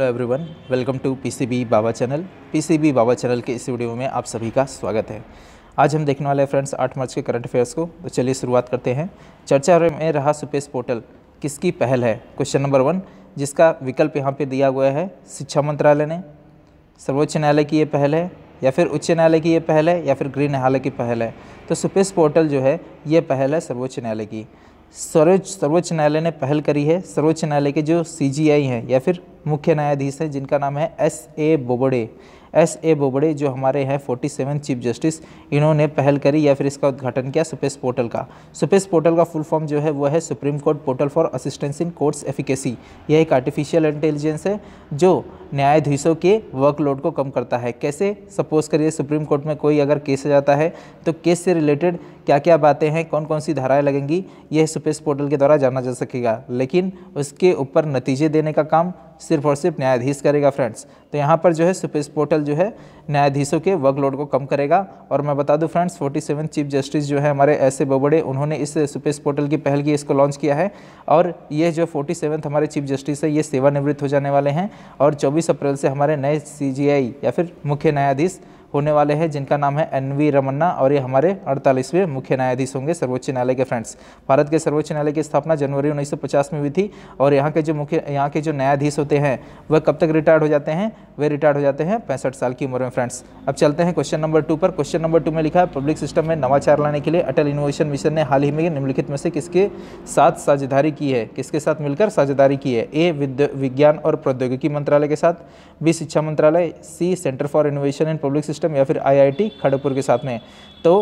hello everyone welcome to PCB Baba channel PCB Baba channel के इस video में आप सभी का स्वागत है आज हम देखने वाले हैं फ्रेंड्स 8 मार्च के करंट अफेयर्स को तो चलिए शुरुआत करते हैं चर्चा में रहा सुपेश पोर्टल किसकी पहल है क्वेश्चन नंबर वन जिसका विकल्प यहाँ पे दिया हुआ है शिक्षा मंत्रालय ने सर्वोच्च न्यायालय की ये पहल है या फिर उच्च न्यायालय की ये पहल है या फिर गृह न्यायालय की पहल है तो सुपेश पोर्टल जो है ये पहल है सर्वोच्च न्यायालय की सर्वोच्च सर्वोच्च न्यायालय ने पहल करी है सर्वोच्च न्यायालय के जो सी हैं या फिर मुख्य न्यायाधीश हैं जिनका नाम है S A Bobde S A Bobde जो हमारे हैं फोर्टी सेवन चीफ जस्टिस इन्होंने पहल करी या फिर इसका उद्घाटन किया सुपेस पोर्टल का सुपेस पोर्टल का फुल फॉर्म जो है वो है Supreme Court portal for assistance in courts efficiency यह एक आर्टिफिशियल इंटेलिजेंस है जो न्यायाधीशों के वर्कलोड को कम करता है कैसे सपोज करिए सुप्रीम कोर्ट में कोई अगर केस आ जाता है तो केस से रिलेटेड क्या क्या बातें हैं कौन कौन सी धाराएं लगेंगी यह सुपेश पोर्टल के द्वारा जाना जा सकेगा लेकिन उसके ऊपर नतीजे देने का काम सिर्फ और सिर्फ न्यायाधीश करेगा फ्रेंड्स तो यहाँ पर जो है सुपेस पोर्टल जो है न्यायाधीशों के वर्कलोड को कम करेगा और मैं बता दूँ फ्रेंड्स फोर्टी चीफ जस्टिस जो है हमारे ऐसे बोबड़े उन्होंने इस सुपेस पोर्टल की पहल की इसको लॉन्च किया है और ये जो फोर्टी हमारे चीफ जस्टिस है ये सेवानिवृत्त हो जाने वाले हैं और चौबीस 24 अप्रैल से हमारे नए सीजीआई या फिर मुख्य न्यायाधीश होने वाले हैं जिनका नाम है एन वी रमन्ना और ये हमारे अड़तालीसवें मुख्य न्यायाधीश होंगे सर्वोच्च न्यायालय के फ्रेंड्स भारत के सर्वोच्च न्यायालय की स्थापना जनवरी 1950 में हुई थी और यहाँ के जो मुख्य यहाँ के जो न्यायाधीश होते हैं वह कब तक रिटायर्ड हो जाते हैं वे रिटायर्ड हो जाते हैं पैंसठ साल की उम्र में फ्रेंड्स अब चलते हैं क्वेश्चन नंबर टू पर क्वेश्चन नंबर टू में लिखा है पब्लिक सिस्टम में नवाचार लाने के लिए अटल इनोवेशन मिशन ने हाल ही में निम्नलिखित में से किसके साथ साझेदारी की है किसके साथ मिलकर साझेदारी की है ए विज्ञान और प्रौद्योगिकी मंत्रालय के साथ बी शिक्षा मंत्रालय C centre for innovation in public system system या फिर आईआईटी खड़गपुर के साथ में तो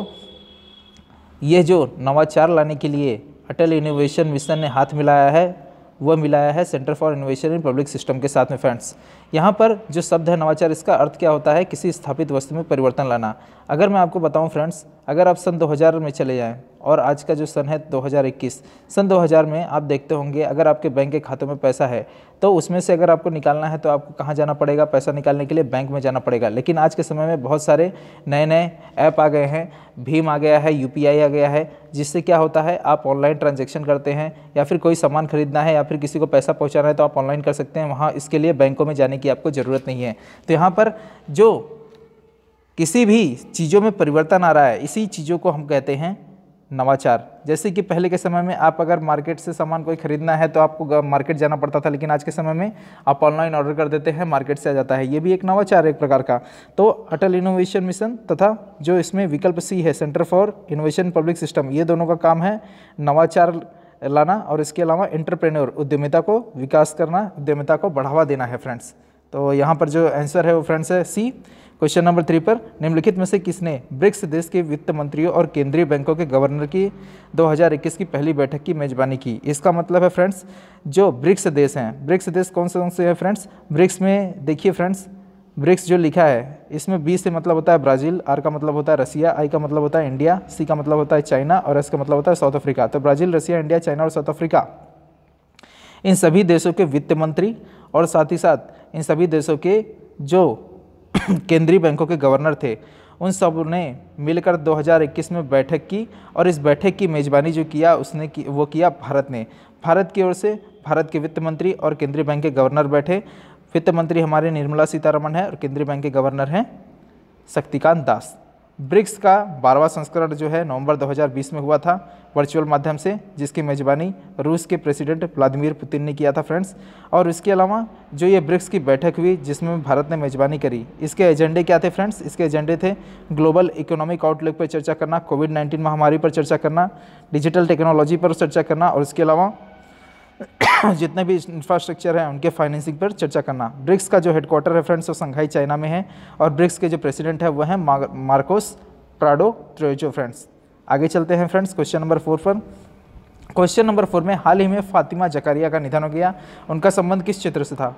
ये जो नवाचार लाने के लिए अटल इनोवेशन मिशन ने हाथ मिलाया है वह मिलाया है centre for innovation in public system के साथ में फ्रेंड्स यहाँ पर जो शब्द है नवाचार इसका अर्थ क्या होता है किसी स्थापित वस्तु में परिवर्तन लाना अगर मैं आपको बताऊँ फ्रेंड्स अगर आप सन 2000 में चले जाएं और आज का जो सन है 2021 सन 2000 में आप देखते होंगे अगर आपके बैंक के खातों में पैसा है तो उसमें से अगर आपको निकालना है तो आपको कहाँ जाना पड़ेगा पैसा निकालने के लिए बैंक में जाना पड़ेगा लेकिन आज के समय में बहुत सारे नए नए ऐप आ गए हैं भीम आ गया है यू आ गया है जिससे क्या होता है आप ऑनलाइन ट्रांजेक्शन करते हैं या फिर कोई सामान खरीदना है या फिर किसी को पैसा पहुँचाना है तो आप ऑनलाइन कर सकते हैं वहाँ इसके लिए बैंकों में जाने की आपको ज़रूरत नहीं है तो यहाँ पर जो किसी भी चीज़ों में परिवर्तन आ रहा है इसी चीज़ों को हम कहते हैं नवाचार जैसे कि पहले के समय में आप अगर मार्केट से सामान कोई ख़रीदना है तो आपको मार्केट जाना पड़ता था लेकिन आज के समय में आप ऑनलाइन ऑर्डर कर देते हैं मार्केट से आ जाता है ये भी एक नवाचार है एक प्रकार का तो अटल इनोवेशन मिशन तथा जो इसमें विकल्प सी है centre for innovation public system ये दोनों का काम है नवाचार लाना और इसके अलावा एंटरप्रेन्योर उद्यमिता को विकास करना उद्यमिता को बढ़ावा देना है फ्रेंड्स तो यहाँ पर जो आंसर है वो फ्रेंड्स है सी क्वेश्चन नंबर थ्री पर निम्नलिखित में से किसने ब्रिक्स देश के वित्त मंत्रियों और केंद्रीय बैंकों के गवर्नर की 2021 की पहली बैठक की मेजबानी की इसका मतलब है फ्रेंड्स जो ब्रिक्स देश हैं ब्रिक्स देश कौन से कौन से हैं फ्रेंड्स ब्रिक्स में देखिए फ्रेंड्स ब्रिक्स जो लिखा है इसमें बी से मतलब होता है ब्राज़ील आर का मतलब होता है रसिया आई का मतलब होता है इंडिया सी का मतलब होता है चाइना और एस का मतलब होता है साउथ अफ्रीका तो ब्राज़ील रसिया इंडिया चाइना और साउथ अफ्रीका इन सभी देशों के वित्त मंत्री और साथ ही साथ इन सभी देशों के जो केंद्रीय बैंकों के गवर्नर थे उन सब ने मिलकर 2021 में बैठक की और इस बैठक की मेज़बानी जो किया उसने की वो किया भारत ने भारत की ओर से भारत के वित्त मंत्री और केंद्रीय बैंक के गवर्नर बैठे वित्त मंत्री हमारे निर्मला सीतारमण हैं और केंद्रीय बैंक के गवर्नर हैं शक्तिकांत दास ब्रिक्स का बारहवा संस्करण जो है नवंबर 2020 में हुआ था वर्चुअल माध्यम से जिसकी मेज़बानी रूस के प्रेसिडेंट व्लादिमीर पुतिन ने किया था फ्रेंड्स और इसके अलावा जो ये ब्रिक्स की बैठक हुई जिसमें भारत ने मेज़बानी करी इसके एजेंडे क्या थे फ्रेंड्स इसके एजेंडे थे ग्लोबल इकोनॉमिक आउटलुक पर चर्चा करना कोविड नाइन्टीन महामारी पर चर्चा करना डिजिटल टेक्नोलॉजी पर चर्चा करना और इसके अलावा जितने भी इंफ्रास्ट्रक्चर हैं उनके फाइनेंसिंग पर चर्चा करना ब्रिक्स का जो हेडक्वार्टर है फ्रेंड्स वो संघाई चाइना में है और ब्रिक्स के जो प्रेसिडेंट है वह है मार्कोस प्राडो त्रोजो फ्रेंड्स आगे चलते हैं फ्रेंड्स क्वेश्चन नंबर फोर पर क्वेश्चन नंबर फोर में हाल ही में फातिमा जकारिया का निधन हो गया उनका संबंध किस क्षेत्र से था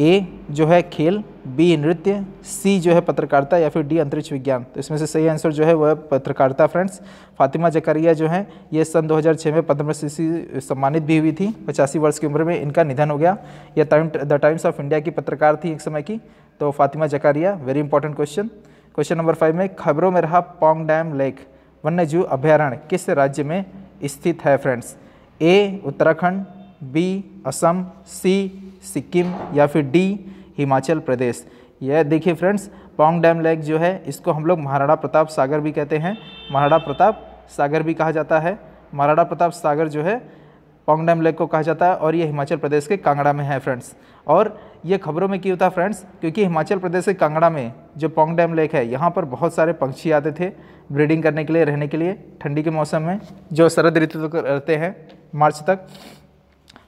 ए जो है खेल बी नृत्य सी जो है पत्रकारिता या फिर डी अंतरिक्ष विज्ञान तो इसमें से सही आंसर जो है वह पत्रकारिता फ्रेंड्स फातिमा जकरिया जो है ये सन 2006 में पद्म श्री सम्मानित भी हुई थी पचासी वर्ष की उम्र में इनका निधन हो गया यह time the Times of India की पत्रकार थी एक समय की तो Fatima Zakaria very important question question number five में खबरों में रहा पोंग डैम लेक वन्यजीव अभ्यारण्य किस राज्य में स्थित है friends A Uttarakhand B Assam C Sikkim या फिर डी हिमाचल प्रदेश यह देखिए फ्रेंड्स पोंग डैम लेक जो है इसको हम लोग महाराणा प्रताप सागर भी कहते हैं महाराणा प्रताप सागर भी कहा जाता है महाराणा प्रताप सागर जो है पोंग डैम लेक को कहा जाता है और ये हिमाचल प्रदेश के कांगड़ा में है फ्रेंड्स और ये खबरों में क्यों था फ्रेंड्स क्योंकि हिमाचल प्रदेश के कांगड़ा में जो पोंग डैम लेक है यहाँ पर बहुत सारे पंक्षी आते थे ब्रीडिंग करने के लिए रहने के लिए ठंडी के मौसम में जो शरद ऋतु तक रहते हैं मार्च तक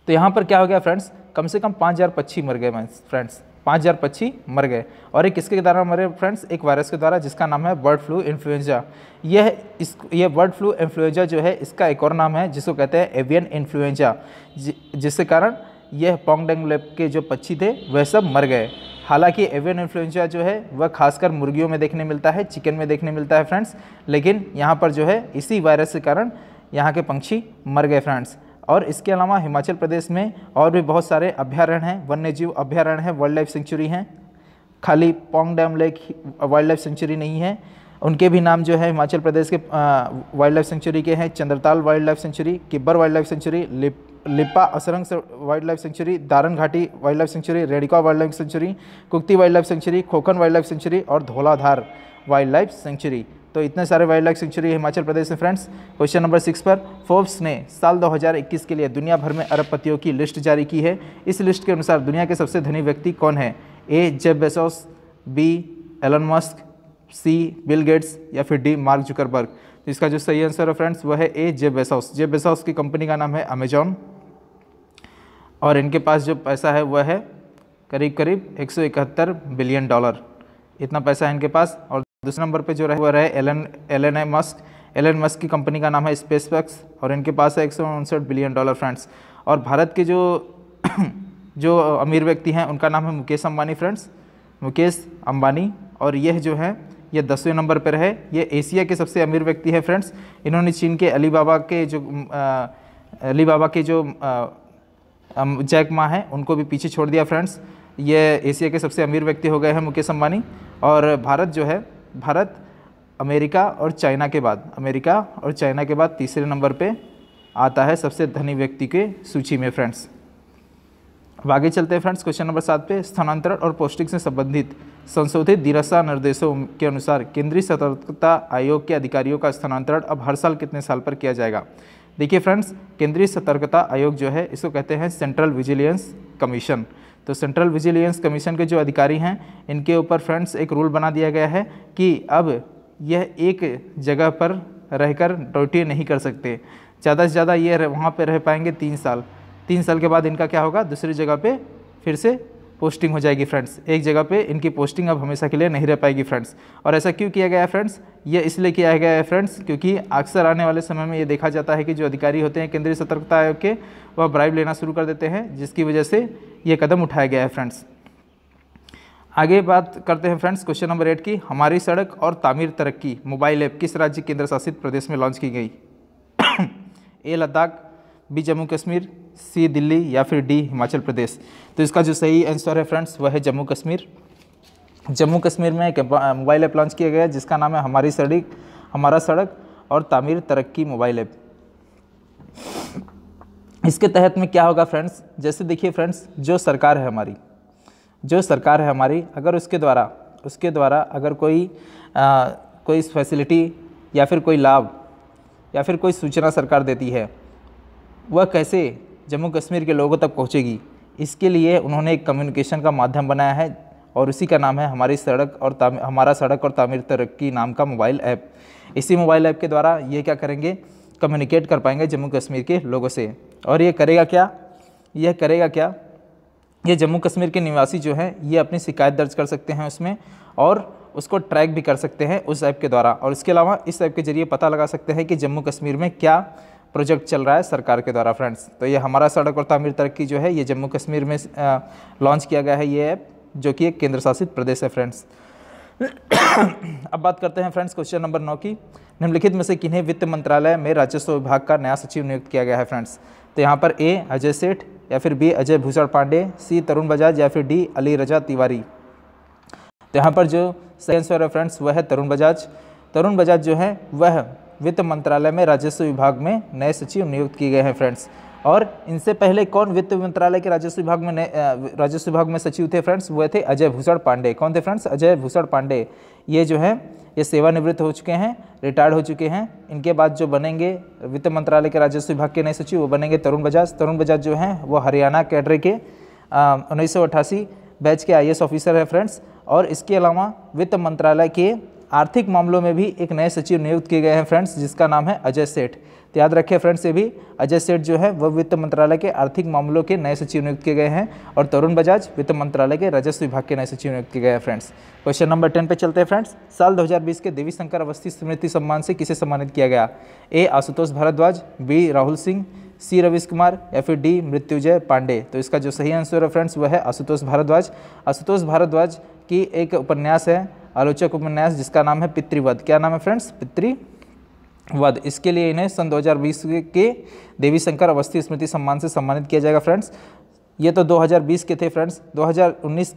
तो यहाँ पर क्या हो गया फ्रेंड्स कम से कम पाँच हज़ार पक्षी मर गए फ्रेंड्स पाँच हज़ार पक्षी मर गए और एक किसके द्वारा मरे फ्रेंड्स एक वायरस के द्वारा जिसका नाम है बर्ड फ्लू इन्फ्लुएंजा यह इस यह बर्ड फ्लू इन्फ्लुएंजा जो है इसका एक और नाम है जिसको कहते हैं एवियन इन्फ्लुएंजा जि, जिसके कारण यह पोंगडेंग के जो पक्षी थे वह सब मर गए हालांकि एवियन इन्फ्लुएंजा जो है वह खासकर मुर्गियों में देखने मिलता है चिकन में देखने मिलता है फ्रेंड्स लेकिन यहाँ पर जो है इसी वायरस के कारण यहाँ के पंक्षी मर गए फ्रेंड्स और इसके अलावा हिमाचल प्रदेश में और भी बहुत सारे अभ्यारण्य हैं वन्य जीव अभ्यारण्य हैं वाइल्ड लाइफ सेंचुरी हैं खाली Pong dam lake wild life sanctuary नहीं है उनके भी नाम जो है हिमाचल प्रदेश के वाइल्ड लाइफ सेंचुरी के हैं Chandratal wild life sanctuary Kibber wild life sanctuary लिप Lippa Asrang wild life sanctuary Daran Ghati wild life sanctuary रेडिका wild life sanctuary Kugti wild life sanctuary Khokhan wild life sanctuary और धोलाधार वाइल्ड लाइफ सेंचुरी तो इतने सारे wild life sanctuary Himachal Pradesh में फ्रेंड्स क्वेश्चन नंबर सिक्स पर Forbes ने साल 2021 के लिए दुनिया भर में अरबपतियों की लिस्ट जारी की है इस लिस्ट के अनुसार दुनिया के सबसे धनी व्यक्ति कौन है A Jeff Bezos B Elon Musk C Bill Gates या फिर डी मार्क जुकरबर्ग तो इसका जो सही आंसर है फ्रेंड्स वह है ए जेब बेसोस जेब बेसोस की कंपनी का नाम है अमेजॉन और इनके पास जो पैसा है वह है करीब करीब एक बिलियन डॉलर इतना पैसा है इनके पास और दूसरे नंबर पे जो रहे वो रहे Elon Elon A Musk Elon Musk की कंपनी का नाम है स्पेस और इनके पास है एक बिलियन डॉलर फ्रेंड्स और भारत के जो जो अमीर व्यक्ति हैं उनका नाम है मुकेश अम्बानी फ्रेंड्स मुकेश अम्बानी और यह जो है यह दसवें नंबर पर है यह एशिया के सबसे अमीर व्यक्ति है फ्रेंड्स इन्होंने चीन के अली बाबा के जो अली बाबा के जो जैक माँ हैं उनको भी पीछे छोड़ दिया फ्रेंड्स ये एशिया के सबसे अमीर व्यक्ति हो गए हैं मुकेश अम्बानी और भारत जो है भारत अमेरिका और चाइना के बाद अमेरिका और चाइना के बाद तीसरे नंबर पे आता है सबसे धनी व्यक्ति के सूची में फ्रेंड्स अब आगे चलते हैं फ्रेंड्स क्वेश्चन नंबर सात पे स्थानांतरण और पौष्टिक से संबंधित संशोधित दिरसा निर्देशों के अनुसार केंद्रीय सतर्कता आयोग के अधिकारियों का स्थानांतरण अब हर साल कितने साल पर किया जाएगा देखिए फ्रेंड्स केंद्रीय सतर्कता आयोग जो है इसको कहते हैं सेंट्रल विजिलेंस कमीशन तो सेंट्रल विजिलेंस कमीशन के जो अधिकारी हैं इनके ऊपर फ्रेंड्स एक रूल बना दिया गया है कि अब यह एक जगह पर रहकर ड्यूटी नहीं कर सकते ज़्यादा से ज़्यादा ये वहाँ पर रह पाएंगे तीन साल तीन साल के बाद इनका क्या होगा दूसरी जगह पर फिर से पोस्टिंग हो जाएगी फ्रेंड्स एक जगह पे इनकी पोस्टिंग अब हमेशा के लिए नहीं रह पाएगी फ्रेंड्स और ऐसा क्यों किया गया है फ्रेंड्स ये इसलिए किया गया है फ्रेंड्स क्योंकि अक्सर आने वाले समय में ये देखा जाता है कि जो अधिकारी होते हैं केंद्रीय सतर्कता आयोग के वह ब्राइव लेना शुरू कर देते हैं जिसकी वजह से ये कदम उठाया गया है फ्रेंड्स आगे बात करते हैं फ्रेंड्स क्वेश्चन नंबर एट की हमारी सड़क और तामीर तरक्की मोबाइल ऐप किस राज्य केंद्र शासित प्रदेश में लॉन्च की गई A Ladakh B Jammu Kashmir C Delhi या फिर डी हिमाचल प्रदेश तो इसका जो सही आंसर है फ्रेंड्स वह है जम्मू कश्मीर जम्मू कश्मीर में एक मोबाइल ऐप लॉन्च किया गया है जिसका नाम है हमारी सड़क हमारा सड़क और तामीर तरक्की मोबाइल ऐप इसके तहत में क्या होगा फ्रेंड्स जैसे देखिए फ्रेंड्स जो सरकार है हमारी जो सरकार है हमारी अगर उसके द्वारा उसके द्वारा अगर कोई आ, कोई फैसिलिटी या फिर कोई लाभ या फिर कोई सूचना सरकार देती है वह कैसे जम्मू कश्मीर के लोगों तक पहुँचेगी इसके लिए उन्होंने एक कम्युनिकेशन का माध्यम बनाया है और उसी का नाम है हमारी सड़क और हमारा सड़क और तामीर तरक्की नाम का मोबाइल ऐप इसी मोबाइल ऐप के द्वारा ये क्या करेंगे कम्युनिकेट कर पाएंगे जम्मू कश्मीर के लोगों से और ये करेगा क्या यह करेगा क्या ये जम्मू कश्मीर के निवासी जो हैं ये अपनी शिकायत दर्ज कर सकते हैं उसमें और उसको ट्रैक भी कर सकते हैं उस ऐप के द्वारा और इसके अलावा इस ऐप के जरिए पता लगा सकते हैं कि जम्मू कश्मीर में क्या प्रोजेक्ट चल रहा है सरकार के द्वारा फ्रेंड्स तो ये हमारा सड़क और तामीर तरक्की जो है ये जम्मू कश्मीर में लॉन्च किया गया है ये ऐप जो कि एक केंद्र शासित प्रदेश है फ्रेंड्स अब बात करते हैं फ्रेंड्स क्वेश्चन नंबर नौ की निम्नलिखित में से किन्हीं वित्त मंत्रालय में राजस्व विभाग का नया सचिव नियुक्त किया गया है फ्रेंड्स तो यहाँ पर ए अजय सेठ या फिर बी अजय भूषण पांडे सी तरुण बजाज या फिर डी अली रजा तिवारी तो यहाँ पर जो सही आंसर है फ्रेंड्स वह है तरुण बजाज तरुण बजाज जो है वह वित्त मंत्रालय में राजस्व विभाग में नए सचिव नियुक्त किए गए हैं फ्रेंड्स और इनसे पहले कौन वित्त मंत्रालय के राजस्व विभाग में राजस्व विभाग में सचिव थे फ्रेंड्स वह थे अजय भूषण पांडे कौन थे फ्रेंड्स अजय भूषण पांडे ये जो है ये सेवानिवृत्त हो चुके हैं रिटायर्ड हो चुके हैं इनके बाद जो बनेंगे वित्त मंत्रालय के राजस्व विभाग के नए सचिव वो बनेंगे तरुण बजाज तरुण बजाज जो हैं वो हरियाणा कैडरे के उन्नीस बैच के आई ऑफिसर हैं फ्रेंड्स और इसके अलावा वित्त मंत्रालय के आर्थिक मामलों में भी एक नए सचिव नियुक्त किए गए हैं फ्रेंड्स जिसका नाम है अजय सेठ तो याद रखिए फ्रेंड्स ये भी अजय सेठ जो है वह वित्त मंत्रालय के आर्थिक मामलों के नए सचिव नियुक्त किए गए हैं और तरुण बजाज वित्त मंत्रालय के राजस्व विभाग के नए सचिव नियुक्त किए गए हैं फ्रेंड्स क्वेश्चन नंबर टेन पे चलते हैं फ्रेंड्स साल 2020 के देवी शंकर अवस्थी स्मृति सम्मान से किसे सम्मानित किया गया A Ashutosh Bharadwaj B Rahul Singh C Ravish Kumar या फिर डी मृत्युजय पांडे तो इसका जो सही आंसर है फ्रेंड्स वह है आशुतोष भारद्वाज आशुतोष भारद्वाज की एक उपन्यास है आलोचक उपन्यास जिसका नाम है पितृवध क्या नाम है फ्रेंड्स पितृवध इसके लिए इन्हें सन 2020 के देवी शंकर अवस्थी स्मृति सम्मान से सम्मानित किया जाएगा फ्रेंड्स ये तो 2020 के थे फ्रेंड्स 2019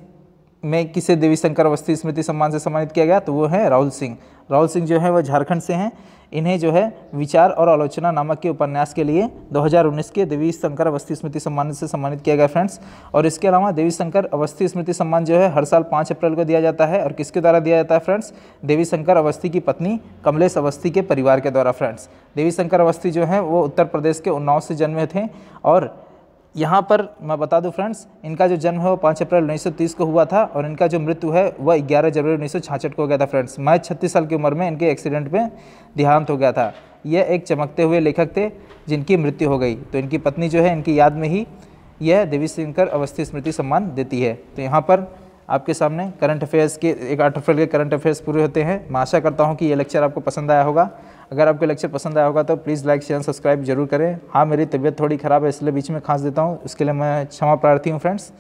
में किसे देवी शंकर अवस्थी स्मृति सम्मान से सम्मानित किया गया तो वो है राहुल सिंह राहुल सिंह जो है वह झारखंड से हैं इन्हें जो है विचार और आलोचना नामक के उपन्यास के लिए 2019 के देवी शंकर अवस्थी स्मृति सम्मान से सम्मानित किया गया फ्रेंड्स और इसके अलावा देवी शंकर अवस्थी स्मृति सम्मान जो है हर साल 5 अप्रैल को दिया जाता है और किसके द्वारा दिया जाता है फ्रेंड्स देवी शंकर अवस्थी की पत्नी कमलेश अवस्थी के परिवार के द्वारा फ्रेंड्स देवी शंकर अवस्थी जो है वो उत्तर प्रदेश के उन्नाव से जन्मे थे और यहाँ पर मैं बता दूँ फ्रेंड्स इनका जो जन्म है वो पाँच अप्रैल 1930 को हुआ था और इनका जो मृत्यु है वह ग्यारह जनवरी उन्नीस को हो गया था फ्रेंड्स मैं छत्तीस साल की उम्र में इनके एक्सीडेंट में देहांत हो गया था यह एक चमकते हुए लेखक थे जिनकी मृत्यु हो गई तो इनकी पत्नी जो है इनकी याद में ही यह देवी शंकर अवस्थी स्मृति सम्मान देती है तो यहाँ पर आपके सामने करंट अफेयर्स के एक आठ अप्रैल के करंट अफेयर्स पूरे होते हैं मैं आशा करता हूँ कि ये लेक्चर आपको पसंद आया होगा अगर आपको लेक्चर पसंद आया होगा तो प्लीज़ लाइक शेयर सब्सक्राइब जरूर करें हाँ मेरी तबीयत थोड़ी ख़राब है इसलिए बीच में खांस देता हूँ उसके लिए मैं क्षमा प्रार्थी हूँ फ्रेंड्स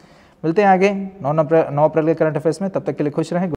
मिलते हैं आगे नौ नौ अप्रैल के करंट अफेयर्स में तब तक के लिए खुश रहें